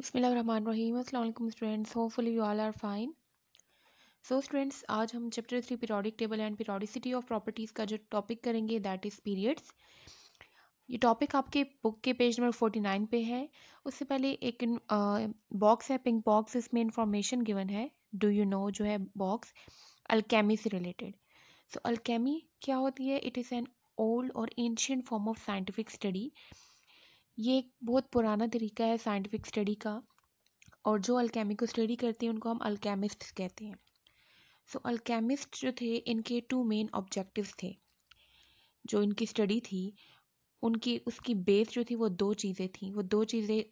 बसमीम अल्लाम students hopefully you all are fine so students आज हम chapter three periodic table and periodicity of properties का जो टॉपिक करेंगे दैट इज़ पीरियड्स ये टॉपिक आपके बुक के पेज नंबर फोर्टी नाइन पे है उससे पहले एक बॉक्स है पिंक बॉक्स इसमें इंफॉर्मेशन गिवन है डू यू नो जो है बॉक्स अल्केमी से रिलेटेड सो अल्केमी क्या होती है इट इज़ एन ओल्ड और ancient form of scientific study ये एक बहुत पुराना तरीका है साइंटिफिक स्टडी का और जो अल्केमी को स्टडी करते हैं उनको हम अल्केमिस्ट कहते हैं सो so, अल्केमिस्ट जो थे इनके टू मेन ऑब्जेक्टिव्स थे जो इनकी स्टडी थी उनकी उसकी बेस जो थी वो दो चीज़ें थी वो दो चीज़ें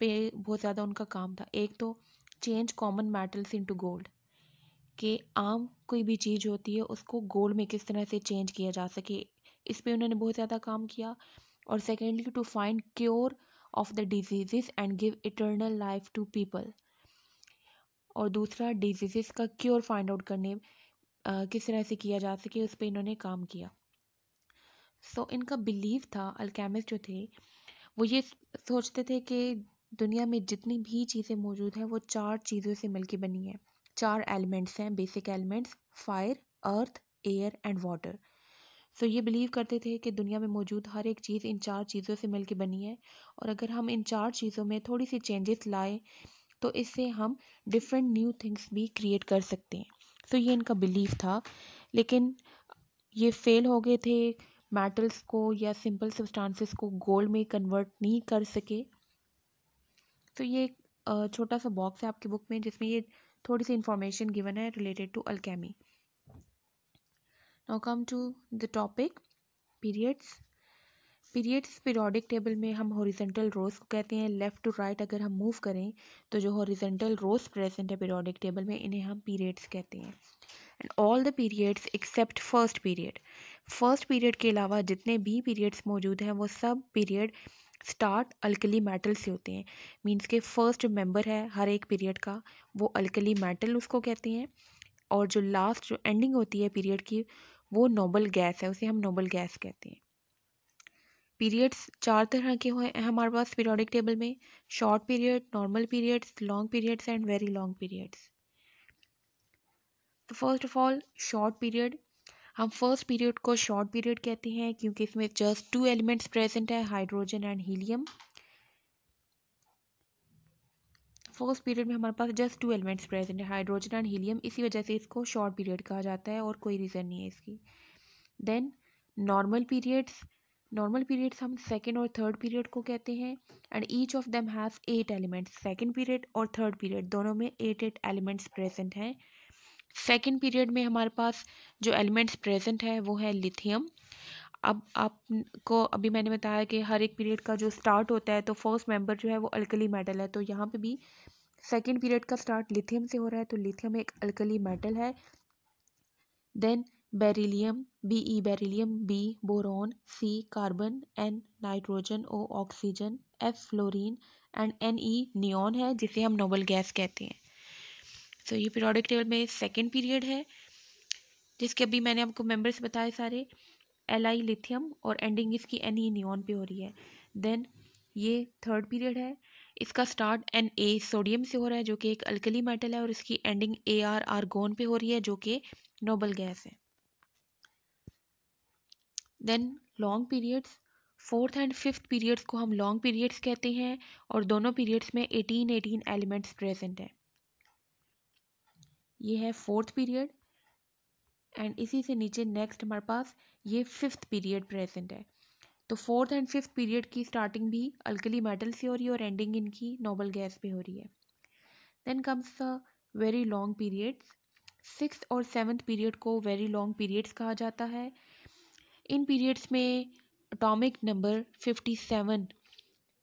पे बहुत ज़्यादा उनका काम था एक तो change common metals into gold कि आम कोई भी चीज़ होती है उसको गोल्ड में किस तरह से चेंज किया जा सके इस पर उन्होंने बहुत ज़्यादा काम किया और secondly to find cure of the disease and give eternal life to people और दूसरा डिजीज़ का क्योर फाइंड आउट करने आ, किस तरह से किया जा सके उस पर इन्होंने काम किया सो so, इनका बिलीव था अल्केमिस्ट जो थे वो ये सोचते थे कि दुनिया में जितनी भी चीज़ें मौजूद हैं वो चार चीज़ों से मिलकर बनी है चार एलिमेंट्स हैं basic elements fire earth air and water so ये बिलीव करते थे कि दुनिया में मौजूद हर एक चीज़ इन चार चीज़ों से मिलके बनी है और अगर हम इन चार चीज़ों में थोड़ी सी चेंजेस लाए तो इससे हम डिफरेंट न्यू थिंग्स भी क्रिएट कर सकते हैं सो ये इनका बिलीव था लेकिन ये फेल हो गए थे मेटल्स को या सिंपल सब्सटेंसेस को गोल्ड में कन्वर्ट नहीं कर सके तो ये एक छोटा सा बॉक्स है आपकी बुक में जिसमें ये थोड़ी सी इन्फॉर्मेशन गिवन है related to alchemy now come to the topic periods periods periodic table में हम हॉरिजेंटल रोज को कहते हैं लेफ़्ट टू राइट अगर हम मूव करें तो जो हॉरिजेंटल रोज प्रेजेंट है पीरियोडिक टेबल में इन्हें हम पीरियड्स कहते हैं and all the periods except first period first period के अलावा जितने भी पीरियड्स मौजूद हैं वो सब पीरियड स्टार्ट अल्कली मेटल से होते हैं मीन्स के फर्स्ट मेंबर है हर एक पीरियड का वो अल्कली मेटल उसको कहते हैं और जो लास्ट जो एंडिंग होती है पीरियड की वो नोबल गैस है उसे हम नोबल गैस कहते हैं पीरियड्स चार तरह के हुए हैं हमारे पास पीरियोडिक टेबल में short period normal periods long periods and very long periods तो first of all short period हम फर्स्ट पीरियड को शॉर्ट पीरियड कहते हैं क्योंकि इसमें जस्ट टू एलिमेंट्स प्रेजेंट है hydrogen and helium first period में हमारे पास जस्ट टू एलिमेंट्स प्रेजेंट है हाइड्रोजन एंड हीलियम इसी वजह से इसको शॉर्ट पीरियड कहा जाता है और कोई रीज़न नहीं है इसकी then normal periods normal periods हम सेकेंड और थर्ड पीरियड को कहते हैं and each of them has eight elements second period और थर्ड पीरियड दोनों में एट एट एलिमेंट्स प्रेजेंट हैं सेकेंड पीरियड में हमारे पास जो एलिमेंट्स प्रेजेंट है वो है लिथियम अब आपको अभी मैंने बताया कि हर एक पीरियड का जो स्टार्ट होता है तो फर्स्ट मेंबर जो है वो अल्कली मेटल है तो यहाँ पे भी सेकेंड पीरियड का स्टार्ट लिथियम से हो रहा है तो लिथियम एक अल्कली मेटल है then beryllium B E beryllium B boron C carbon N nitrogen O oxygen F fluorine and N E neon है जिसे हम नोबल गैस कहते हैं सो so, ये पीरियोडिक टेबल में सेकेंड पीरियड है जिसके अभी मैंने आपको मेम्बर्स बताए सारे एल आई लिथियम और एंडिंग इसकी एन ई नियॉन पे हो रही है देन ये थर्ड पीरियड है इसका स्टार्ट एन ए सोडियम से हो रहा है जो कि एक अल्कली मेटल है और इसकी एंडिंग ए आर आरगोन पे हो रही है जो कि नोबल गैस है then long periods fourth and fifth periods को हम लॉन्ग पीरियड्स कहते हैं और दोनों पीरियड्स में एटीन एटीन एलिमेंट्स प्रेजेंट हैं ये है फोर्थ पीरियड एंड इसी से नीचे नेक्स्ट हमारे पास ये फिफ्थ पीरियड प्रेजेंट है तो फोर्थ एंड फिफ्थ पीरियड की स्टार्टिंग भी अल्कली मेटल से हो रही है और एंडिंग इनकी नोबल गैस पे हो रही है then comes the very long periods six और सेवन्थ पीरियड को वेरी लॉन्ग पीरियड्स कहा जाता है इन पीरियड्स में atomic number fifty seven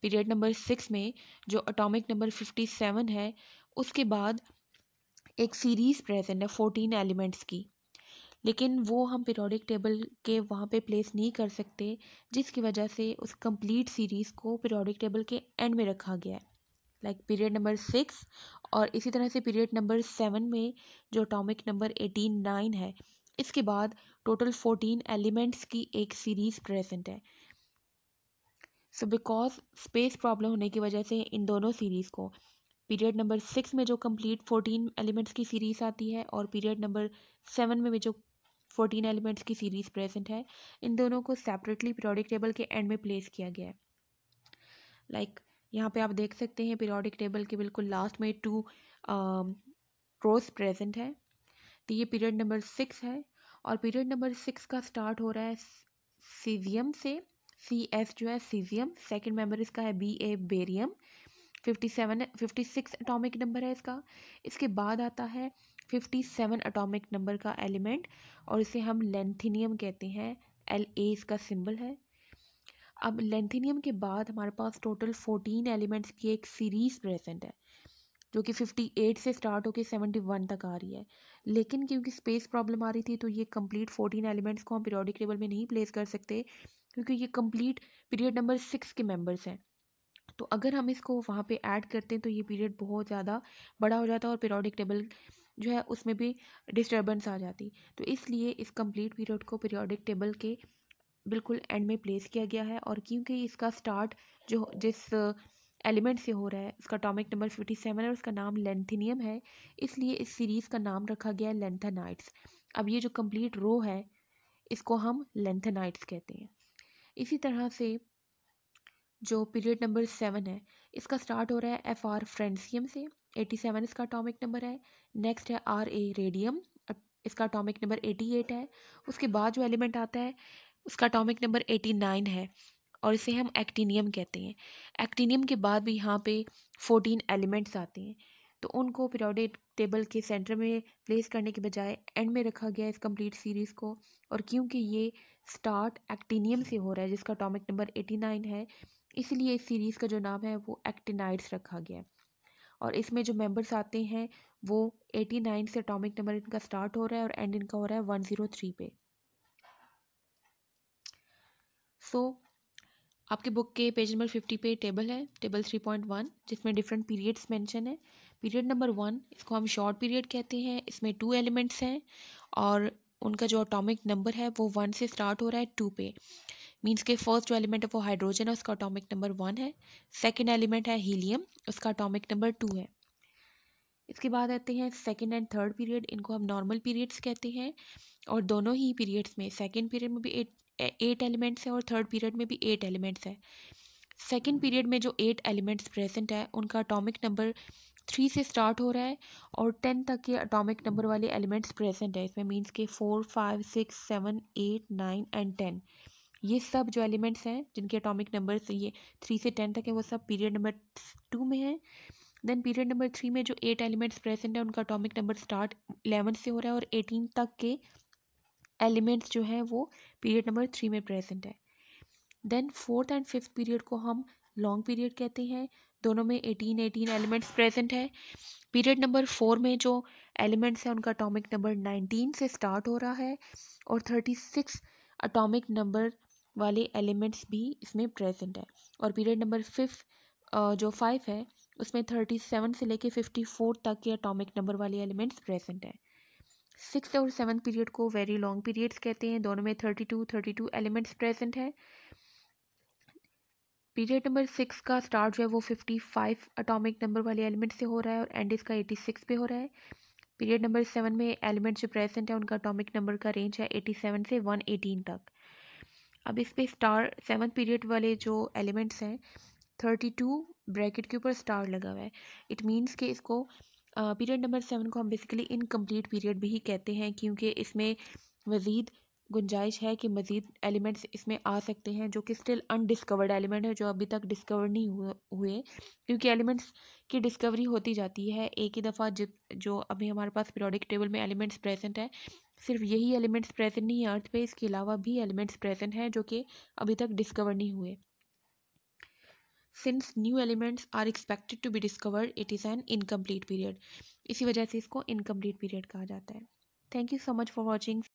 period number six में जो अटोमिक नंबर फिफ्टी सेवन है उसके बाद एक सीरीज़ प्रेजेंट है फोर्टीन एलिमेंट्स की लेकिन वो हम पीरियोडिक टेबल के वहाँ पे प्लेस नहीं कर सकते जिसकी वजह से उस कंप्लीट सीरीज़ को पीरियोडिक टेबल के एंड में रखा गया है लाइक पीरियड नंबर सिक्स और इसी तरह से पीरियड नंबर सेवन में जो अटोमिक नंबर एटीन नाइन है इसके बाद टोटल फोर्टीन एलिमेंट्स की एक सीरीज़ प्रेजेंट है सो बिकॉज स्पेस प्रॉब्लम होने की वजह से इन दोनों सीरीज़ को पीरियड नंबर सिक्स में जो कंप्लीट फोर्टीन एलिमेंट्स की सीरीज़ आती है और पीरियड नंबर सेवन में, भी जो फोर्टीन एलिमेंट्स की सीरीज़ प्रेजेंट है इन दोनों को सेपरेटली पीरियोडिक टेबल के एंड में प्लेस किया गया है लाइक like, यहाँ पे आप देख सकते हैं पीरियोडिक टेबल के बिल्कुल लास्ट में टू रोज प्रेजेंट है तो ये पीरियड नंबर सिक्स है और पीरियड नंबर सिक्स का स्टार्ट हो रहा है सीजियम से सी एस जो है सीजियम सेकेंड मेम्बर इसका है B A barium fifty seven fifty six atomic number है इसका इसके बाद आता है फिफ्टी सेवन अटोमिक नंबर का एलिमेंट और इसे हम लेंथिनियम कहते हैं एल ए इसका सिंबल है अब लेंथिनियम के बाद हमारे पास टोटल फोर्टीन एलिमेंट्स की एक सीरीज़ प्रेजेंट है जो कि फिफ्टी एट से स्टार्ट होकर सेवेंटी वन तक आ रही है लेकिन क्योंकि स्पेस प्रॉब्लम आ रही थी तो ये कंप्लीट फोर्टीन एलिमेंट्स को हम पीरियोडिक टेबल में नहीं प्लेस कर सकते क्योंकि ये कंप्लीट पीरियड नंबर सिक्स के मेंबर्स हैं तो अगर हम इसको वहाँ पे ऐड करते हैं तो ये पीरियड बहुत ज़्यादा बड़ा हो जाता है और पीरियोडिक टेबल जो है उसमें भी डिस्टर्बेंस आ जाती तो इसलिए इस कंप्लीट पीरियड को पीरियोडिक टेबल के बिल्कुल एंड में प्लेस किया गया है और क्योंकि इसका स्टार्ट जो जिस एलिमेंट uh, से हो रहा है उसका अटोमिक नंबर फिफ्टी सेवन है उसका नाम लेंथिनियम है इसलिए इस सीरीज़ का नाम रखा गया है लेंथेनाइट्स अब ये जो कंप्लीट रो है इसको हम लेंथेनाइट्स कहते हैं इसी तरह से जो पीरियड नंबर सेवन है इसका स्टार्ट हो रहा है एफ आर फ्रेंडसियम से एटी सेवन इसका अटोमिक नंबर है नेक्स्ट है आर ए रेडियम इसका अटोमिक नंबर एटी एट है उसके बाद जो एलिमेंट आता है उसका अटोमिक नंबर एटी नाइन है और इसे हम एक्टीनियम कहते हैं एक्टीनियम के बाद भी यहाँ पे फोर्टीन एलिमेंट्स आते हैं तो उनको पीरियोडिक टेबल के सेंटर में प्लेस करने के बजाय एंड में रखा गया इस कंप्लीट सीरीज़ को और क्योंकि ये स्टार्ट एक्टीनियम से हो रहा है जिसका अटोमिक नंबर एटी नाइन है इसलिए इस सीरीज़ का जो नाम है वो एक्टिनाइड्स रखा गया है और इसमें जो मेंबर्स आते हैं वो 89 से अटोमिक नंबर इनका स्टार्ट हो रहा है और एंड इनका हो रहा है 103 पे सो so, आपके बुक के पेज नंबर 50 पे टेबल है टेबल 3.1 जिसमें डिफरेंट पीरियड्स मेंशन है पीरियड नंबर वन इसको हम शॉर्ट पीरियड कहते हैं इसमें टू एलिमेंट्स हैं और उनका जो अटोमिक नंबर है वो वन से स्टार्ट हो रहा है टू पे मीन्स के फर्स्ट जो एलिमेंट है वो हाइड्रोजन है उसका अटोमिक नंबर वन है सेकेंड एलिमेंट है हीलियम उसका अटोमिक नंबर टू है इसके बाद आते हैं सेकेंड एंड थर्ड पीरियड इनको हम नॉर्मल पीरियड्स कहते हैं और दोनों ही पीरियड्स में सेकेंड पीरियड में भी एट एट एलिमेंट्स हैं और थर्ड पीरियड में भी एट एलिमेंट्स है सेकेंड पीरियड में जो एट एलिमेंट्स प्रेजेंट है उनका अटोमिक नंबर थ्री से स्टार्ट हो रहा है और टेन तक के अटोमिक नंबर वाले एलिमेंट्स प्रेजेंट है इसमें मीन्स के four five six seven eight nine and ten ये सब जो एलिमेंट्स हैं जिनके अटोमिक नंबर्स ये थ्री से टेन तक है वो सब पीरियड नंबर टू में है देन पीरियड नंबर थ्री में जो एट एलिमेंट्स प्रेजेंट है उनका अटोमिक नंबर स्टार्ट इलेवन से हो रहा है और एटीन तक के एलिमेंट्स जो हैं वो पीरियड नंबर थ्री में प्रेजेंट है then fourth and fifth period को हम लॉन्ग पीरियड कहते हैं दोनों में एटीन एटीन एलिमेंट्स प्रेजेंट है पीरियड नंबर फोर में जो एलिमेंट्स हैं उनका अटोमिक नंबर नाइनटीन से स्टार्ट हो रहा है और थर्टी सिक्स अटोमिक नंबर वाले एलिमेंट्स भी इसमें प्रेजेंट है और पीरियड नंबर फिफ्थ जो फाइव है उसमें थर्टी सेवन से लेके फिफ्टी फोर तक के अटोमिक नंबर वाले एलिमेंट्स प्रेजेंट है सिक्स और सेवन पीरियड को वेरी लॉन्ग पीरियड्स कहते हैं दोनों में thirty two thirty two elements present है पीरियड नंबर सिक्स का स्टार्ट जो है वो फिफ्टी फाइव अटोमिक नंबर वाले एलिमेंट से हो रहा है और एंड इसका एटी सिक्स पे हो रहा है पीरियड नंबर सेवन में एलिमेंट्स जो प्रेजेंट है उनका अटोमिक नंबर का रेंज है एटी सेवन से वन एटीन तक अब इस पे स्टार सेवन पीरियड वाले जो एलिमेंट्स हैं थर्टी टू ब्रैकेट के ऊपर स्टार लगा हुआ है इट मीन्स कि इसको पीरियड नंबर सेवन को हम बेसिकली इनकम्प्लीट पीरियड भी कहते हैं क्योंकि इसमें मज़ीद गुंजाइश है कि मज़ीद एलिमेंट्स इसमें आ सकते हैं जो कि स्टिल अनडिस्कवर्ड एलिमेंट है जो अभी तक डिस्कवर नहीं हुए क्योंकि एलिमेंट्स की डिस्कवरी होती जाती है एक ही दफ़ा जित जो अभी हमारे पास पीरियोडिक टेबल में एलिमेंट्स प्रेजेंट है सिर्फ यही एलिमेंट्स प्रेजेंट नहीं है अर्थ पे इसके अलावा भी एलिमेंट्स प्रेजेंट हैं जो कि अभी तक डिस्कवर नहीं हुए since new elements are expected to be discovered it is an incomplete period इसी वजह से इसको इनकम्प्लीट पीरियड कहा जाता है thank you so much for watching